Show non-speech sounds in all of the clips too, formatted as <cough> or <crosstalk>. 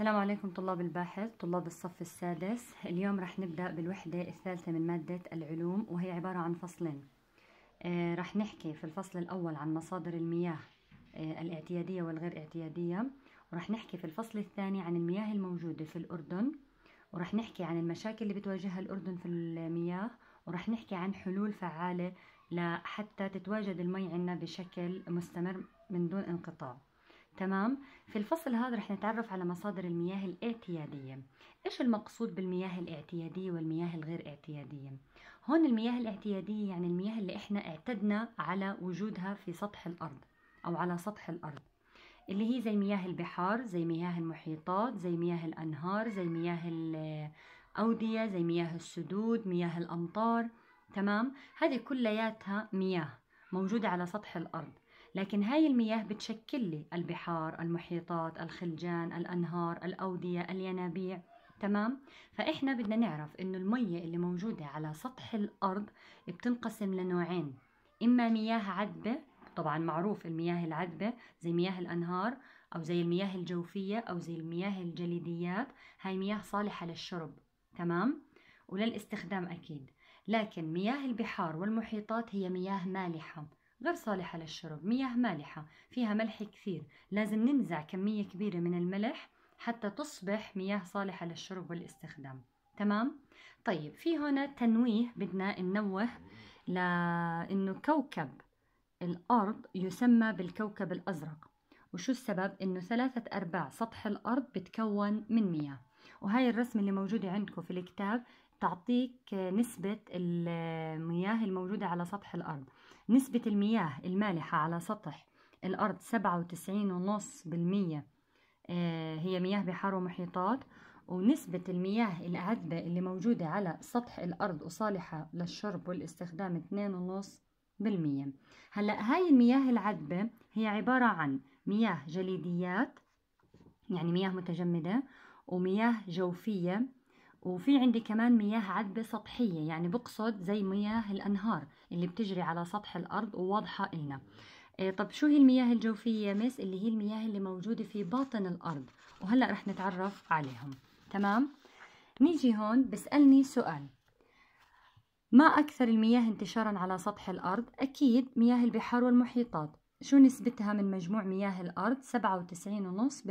السلام عليكم طلاب الباحث طلاب الصف السادس اليوم رح نبدأ بالوحدة الثالثة من مادة العلوم وهي عبارة عن فصلين آه رح نحكي في الفصل الأول عن مصادر المياه آه الاعتيادية والغير اعتيادية ورح نحكي في الفصل الثاني عن المياه الموجودة في الأردن ورح نحكي عن المشاكل اللي بتواجهها الأردن في المياه ورح نحكي عن حلول فعالة لحتى تتواجد المي عنا بشكل مستمر من دون انقطاع تمام في الفصل هذا رح نتعرف على مصادر المياه الاعتيادية ايش المقصود بالمياه الاعتيادية والمياه الغير اعتيادية هون المياه الاعتيادية يعني المياه اللي احنا اعتدنا على وجودها في سطح الارض او على سطح الارض اللي هي زي مياه البحار زي مياه المحيطات زي مياه الانهار زي مياه الاودية زي مياه السدود مياه الامطار تمام هذه كلياتها مياه موجودة على سطح الارض لكن هاي المياه بتشكل لي البحار المحيطات الخلجان الأنهار الأودية الينابيع تمام فإحنا بدنا نعرف إنه المية اللي موجودة على سطح الأرض بتنقسم لنوعين إما مياه عذبة طبعا معروف المياه العذبة زي مياه الأنهار أو زي المياه الجوفية أو زي المياه الجليديات هاي مياه صالحة للشرب تمام وللاستخدام أكيد لكن مياه البحار والمحيطات هي مياه مالحة غير صالحة للشرب مياه مالحة فيها ملح كثير لازم ننزع كمية كبيرة من الملح حتى تصبح مياه صالحة للشرب والاستخدام تمام؟ طيب في هنا تنويه بدنا ننوه لأنه كوكب الأرض يسمى بالكوكب الأزرق وشو السبب؟ إنه ثلاثة أرباع سطح الأرض بتكون من مياه وهاي الرسمة اللي موجودة عندكم في الكتاب تعطيك نسبة المياه الموجودة على سطح الأرض نسبة المياه المالحة على سطح الأرض سبعة وتسعين ونص بالمية آه، هي مياه بحار ومحيطات ونسبة المياه العذبة اللي موجودة على سطح الأرض وصالحة للشرب والاستخدام اتنين ونص بالمية هلأ هاي المياه العذبة هي عبارة عن مياه جليديات يعني مياه متجمدة ومياه جوفية وفي عندي كمان مياه عذبة سطحية يعني بقصد زي مياه الأنهار اللي بتجري على سطح الأرض وواضحة إلنا آه، طب شو هي المياه الجوفية ميس اللي هي المياه اللي موجودة في باطن الأرض وهلأ رح نتعرف عليهم تمام نيجي هون بسألني سؤال ما أكثر المياه انتشارا على سطح الأرض؟ أكيد مياه البحار والمحيطات شو نسبتها من مجموع مياه الأرض؟ 97.5%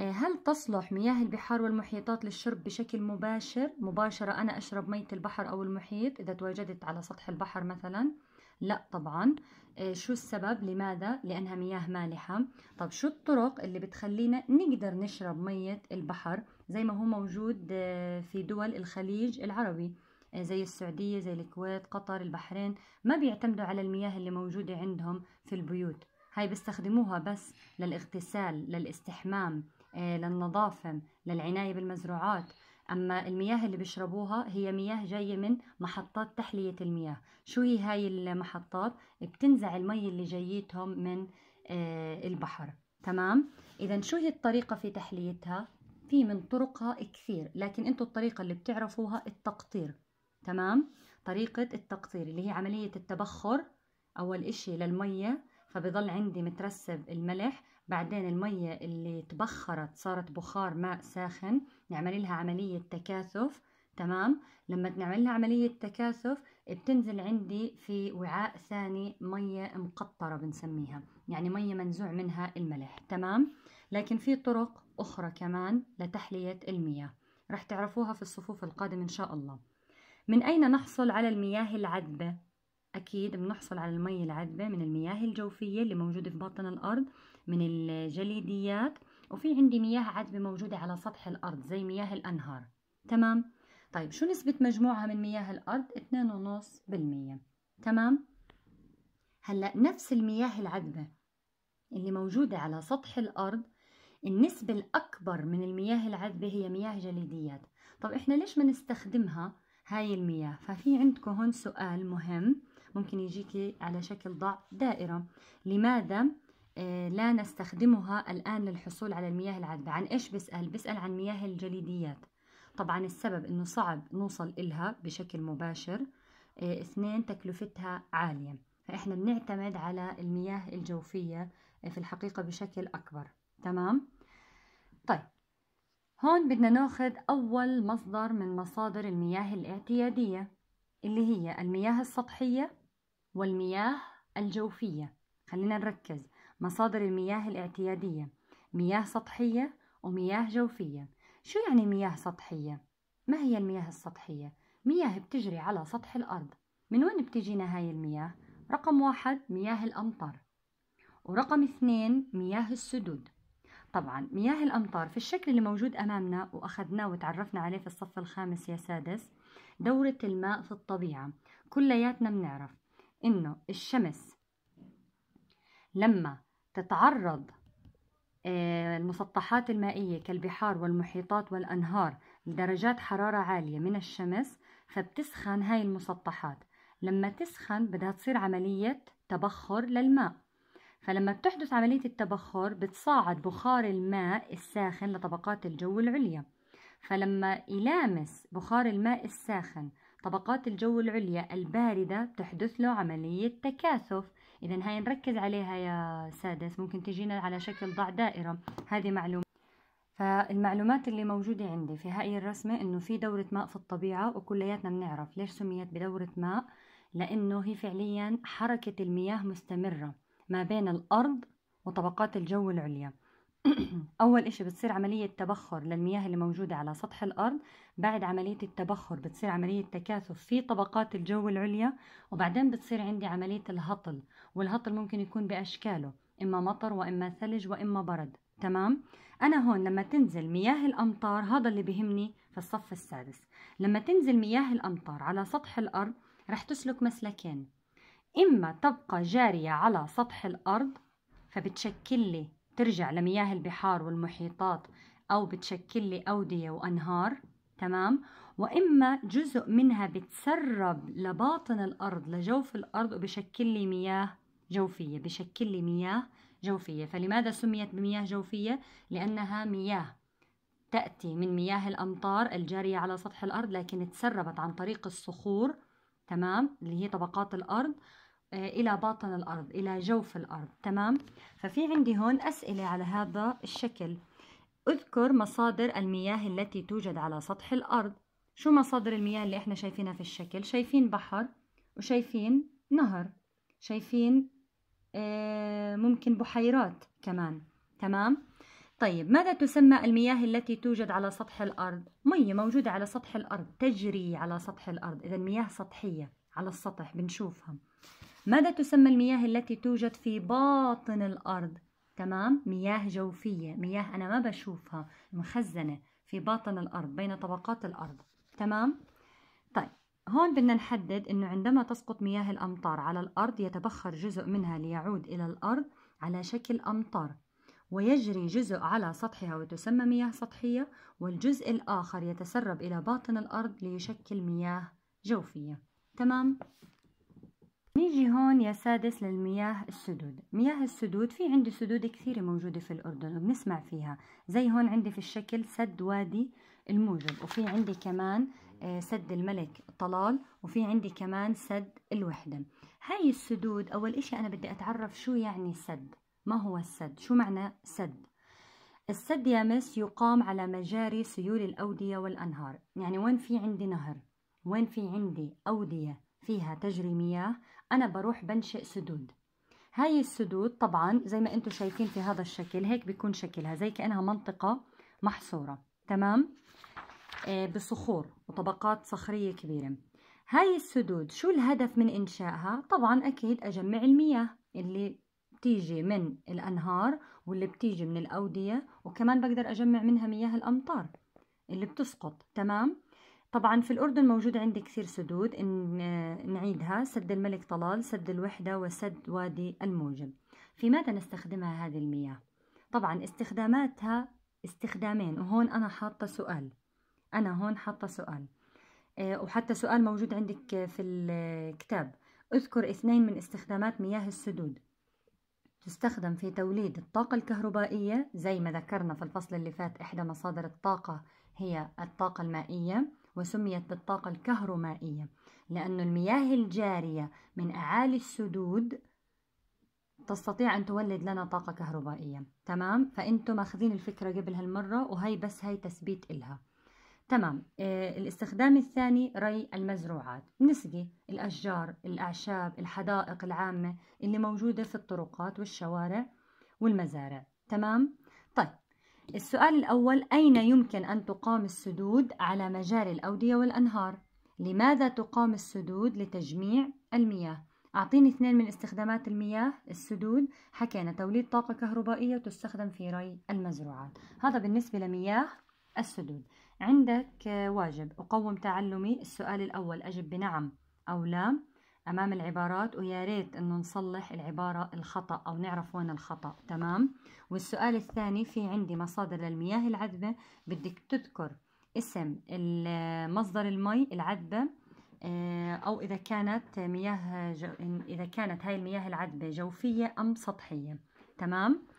آه، هل تصلح مياه البحار والمحيطات للشرب بشكل مباشر مباشرة أنا أشرب مية البحر أو المحيط إذا تواجدت على سطح البحر مثلا لا طبعا آه، شو السبب لماذا لأنها مياه مالحة طب شو الطرق اللي بتخلينا نقدر نشرب مية البحر زي ما هو موجود آه، في دول الخليج العربي زي السعودية زي الكويت قطر البحرين ما بيعتمدوا على المياه اللي موجودة عندهم في البيوت هاي بيستخدموها بس للاغتسال للاستحمام آه، للنظافة للعناية بالمزروعات أما المياه اللي بيشربوها هي مياه جاية من محطات تحلية المياه شو هي هاي المحطات بتنزع المي اللي جايتهم من آه، البحر تمام إذا شو هي الطريقة في تحليتها في من طرقها كثير لكن انتوا الطريقة اللي بتعرفوها التقطير تمام طريقة التقطير اللي هي عملية التبخر أول إشي للمية فبضل عندي مترسب الملح بعدين المية اللي تبخرت صارت بخار ماء ساخن نعمل لها عملية تكاثف تمام لما نعمل لها عملية تكاثف بتنزل عندي في وعاء ثاني مية مقطرة بنسميها يعني مية منزوع منها الملح تمام لكن في طرق أخرى كمان لتحلية المياه رح تعرفوها في الصفوف القادمة إن شاء الله من أين نحصل على المياه العذبة؟ أكيد بنحصل على المية العذبة من المياه الجوفية اللي موجودة في باطن الأرض من الجليديات وفي عندي مياه عذبة موجودة على سطح الأرض زي مياه الأنهار تمام طيب شو نسبة مجموعها من مياه الأرض 2.5% تمام هلأ نفس المياه العذبة اللي موجودة على سطح الأرض النسبة الأكبر من المياه العذبة هي مياه جليديات طب إحنا ليش ما نستخدمها هاي المياه ففي عندكم هون سؤال مهم ممكن يجيكي على شكل ضع دائرة لماذا آه، لا نستخدمها الآن للحصول على المياه العذبة عن إيش بسأل؟ بسأل عن مياه الجليديات طبعا السبب إنه صعب نوصل إلها بشكل مباشر آه، اثنين تكلفتها عالية فإحنا بنعتمد على المياه الجوفية آه، في الحقيقة بشكل أكبر تمام؟ طيب هون بدنا ناخذ أول مصدر من مصادر المياه الاعتيادية اللي هي المياه السطحية والمياه الجوفية خلينا نركز مصادر المياه الاعتيادية مياه سطحية ومياه جوفية شو يعني مياه سطحية؟ ما هي المياه السطحية؟ مياه بتجري على سطح الأرض من وين بتجينا هاي المياه؟ رقم واحد مياه الأمطار ورقم اثنين مياه السدود طبعا مياه الأمطار في الشكل اللي موجود أمامنا وأخذناه وتعرفنا عليه في الصف الخامس يا سادس دورة الماء في الطبيعة كلياتنا بنعرف إنه الشمس لما تتعرض آه، المسطحات المائية كالبحار والمحيطات والأنهار لدرجات حرارة عالية من الشمس فبتسخن هاي المسطحات لما تسخن بدها تصير عملية تبخر للماء فلما بتحدث عملية التبخر بتصاعد بخار الماء الساخن لطبقات الجو العليا فلما يلامس بخار الماء الساخن طبقات الجو العليا الباردة بتحدث له عملية تكاثف إذا هاي نركز عليها يا سادس ممكن تجينا على شكل ضع دائرة هذه معلومة فالمعلومات اللي موجودة عندي في هاي الرسمة إنه في دورة ماء في الطبيعة وكلياتنا بنعرف ليش سميت بدورة ماء لأنه هي فعليا حركة المياه مستمرة ما بين الأرض وطبقات الجو العليا <clears throat> أول إشي بتصير عملية تبخر للمياه اللي موجودة على سطح الأرض بعد عملية التبخر بتصير عملية تكاثف في طبقات الجو العليا وبعدين بتصير عندي عملية الهطل والهطل ممكن يكون بأشكاله إما مطر وإما ثلج وإما برد تمام أنا هون لما تنزل مياه الأمطار هذا اللي بهمني في الصف السادس لما تنزل مياه الأمطار على سطح الأرض رح تسلك مسلكين إما تبقى جارية على سطح الأرض فبتشكل لي بترجع لمياه البحار والمحيطات أو بتشكل لي أودية وأنهار تمام وإما جزء منها بتسرب لباطن الأرض لجوف الأرض وبشكل لي مياه جوفية بشكل لي مياه جوفية فلماذا سميت بمياه جوفية؟ لأنها مياه تأتي من مياه الأمطار الجارية على سطح الأرض لكن تسربت عن طريق الصخور تمام اللي هي طبقات الأرض آه، إلى باطن الأرض إلى جوف الأرض تمام ففي عندي هون أسئلة على هذا الشكل اذكر مصادر المياه التي توجد على سطح الأرض شو مصادر المياه اللي احنا شايفينها في الشكل شايفين بحر وشايفين نهر شايفين آه، ممكن بحيرات كمان تمام طيب ماذا تسمى المياه التي توجد على سطح الأرض مية موجودة على سطح الأرض تجري على سطح الأرض إذا مياه سطحية على السطح بنشوفها ماذا تسمى المياه التي توجد في باطن الأرض؟ تمام مياه جوفية مياه أنا ما بشوفها مخزنة في باطن الأرض بين طبقات الأرض تمام طيب هون بدنا نحدد أنه عندما تسقط مياه الأمطار على الأرض يتبخر جزء منها ليعود إلى الأرض على شكل أمطار ويجري جزء على سطحها وتسمى مياه سطحية والجزء الآخر يتسرب إلى باطن الأرض ليشكل مياه جوفية تمام نيجي هون يا سادس للمياه السدود مياه السدود في عندي سدود كثيرة موجودة في الأردن وبنسمع فيها زي هون عندي في الشكل سد وادي الموجب وفي عندي كمان آه، سد الملك طلال وفي عندي كمان سد الوحدة هاي السدود أول إشي أنا بدي أتعرف شو يعني سد ما هو السد شو معنى سد السد يا مس يقام على مجاري سيول الأودية والأنهار يعني وين في عندي نهر وين في عندي أودية فيها تجري مياه أنا بروح بنشئ سدود هاي السدود طبعا زي ما انتم شايفين في هذا الشكل هيك بيكون شكلها زي كأنها منطقة محصورة تمام آه بصخور وطبقات صخرية كبيرة هاي السدود شو الهدف من إنشائها طبعا أكيد أجمع المياه اللي بتيجي من الأنهار واللي بتيجي من الأودية وكمان بقدر أجمع منها مياه الأمطار اللي بتسقط تمام طبعا في الأردن موجود عندي كثير سدود إن نعيدها سد الملك طلال سد الوحدة وسد وادي الموجب في ماذا نستخدمها هذه المياه؟ طبعا استخداماتها استخدامين وهون أنا حاطة سؤال أنا هون حاطة سؤال آه، وحتى سؤال موجود عندك في الكتاب اذكر اثنين من استخدامات مياه السدود تستخدم في توليد الطاقة الكهربائية زي ما ذكرنا في الفصل اللي فات إحدى مصادر الطاقة هي الطاقة المائية وسميت بالطاقة الكهرومائية لأن المياه الجارية من أعالي السدود تستطيع أن تولد لنا طاقة كهربائية تمام فأنتم أخذين الفكرة قبل هالمرة وهي بس هي تثبيت إلها تمام آه، الاستخدام الثاني ري المزروعات نسقي الأشجار الأعشاب الحدائق العامة اللي موجودة في الطرقات والشوارع والمزارع تمام طيب السؤال الأول أين يمكن أن تقام السدود على مجاري الأودية والأنهار؟ لماذا تقام السدود لتجميع المياه؟ أعطيني اثنين من استخدامات المياه السدود حكينا توليد طاقة كهربائية تستخدم في ري المزروعات هذا بالنسبة لمياه السدود عندك آه، واجب أقوم تعلمي السؤال الأول أجب بنعم أو لا أمام العبارات ويا ريت إنه نصلح العبارة الخطأ أو نعرف وين الخطأ تمام والسؤال الثاني في عندي مصادر للمياه العذبة بدك تذكر اسم مصدر المي العذبة آه، أو إذا كانت مياه جو... إذا كانت هاي المياه العذبة جوفية أم سطحية تمام